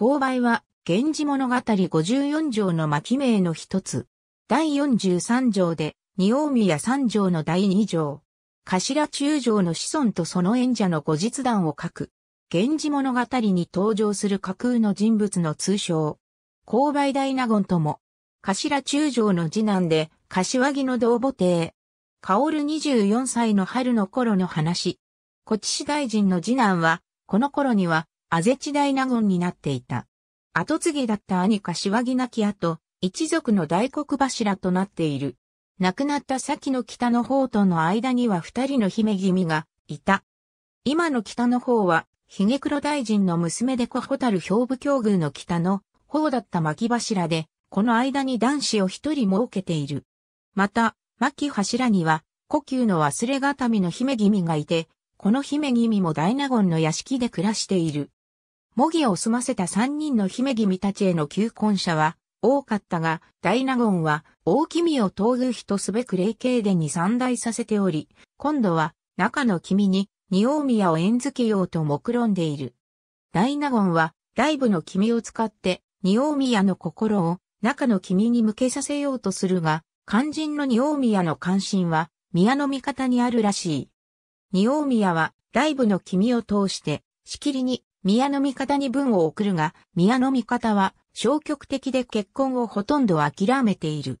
勾配は、源氏物語54条の巻名の一つ。第43条で、二王宮三条の第二条。頭中条の子孫とその演者の後日談を書く。源氏物語に登場する架空の人物の通称。勾配大納言とも。頭中条の次男で、柏木の同母帝。薫24歳の春の頃の話。小知大臣の次男は、この頃には、アゼチダイナゴンになっていた。後継ぎだった兄柏木亡き後、一族の大黒柱となっている。亡くなった先の北の方との間には二人の姫君がいた。今の北の方は、髭黒大臣の娘で小蛍兵部境遇の北の方だった牧柱で、この間に男子を一人設けている。また、牧柱には、故宮の忘れがたみの姫君がいて、この姫君も大納言の屋敷で暮らしている。模擬を済ませた三人の姫君たちへの求婚者は多かったが、大納言は大君を東宮とすべく霊系殿に散大させており、今度は中の君に二大宮を縁付けようと目論んでいる。大納言は大部の君を使って二大宮の心を中の君に向けさせようとするが、肝心の二大宮の関心は宮の味方にあるらしい。二大宮は大部の君を通してしきりに宮の味方に文を送るが、宮の味方は消極的で結婚をほとんど諦めている。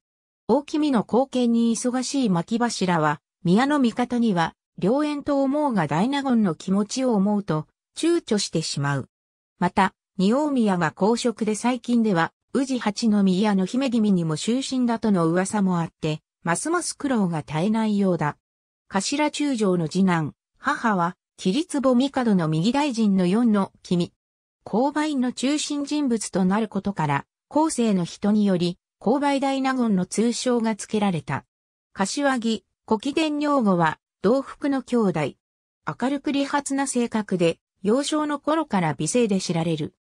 大君の貢献に忙しい牧柱は、宮の味方には、良縁と思うが大納言の気持ちを思うと、躊躇してしまう。また、二大宮が公職で最近では、宇治八の宮の姫君にも終身だとの噂もあって、ますます苦労が絶えないようだ。頭中将の次男、母は、桐壺帝の右大臣の四の君。勾配の中心人物となることから、後世の人により、勾配大納言の通称が付けられた。柏木、古紀伝女語は、同福の兄弟。明るく理髪な性格で、幼少の頃から美声で知られる。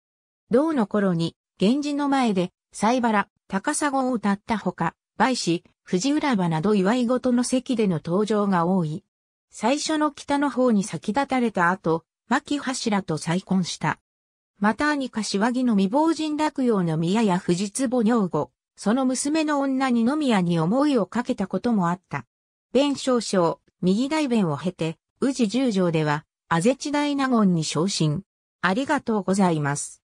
同の頃に、源氏の前で、西原、高砂を歌ったほか、梅子、藤浦場など祝い事の席での登場が多い。最初の北の方に先立たれた後、牧柱と再婚した。また兄柏木の未亡人落葉の宮や藤壺女後、その娘の女にの宮に思いをかけたこともあった。弁少将、右大弁を経て、宇治十条では、あぜち大納言に昇進。ありがとうございます。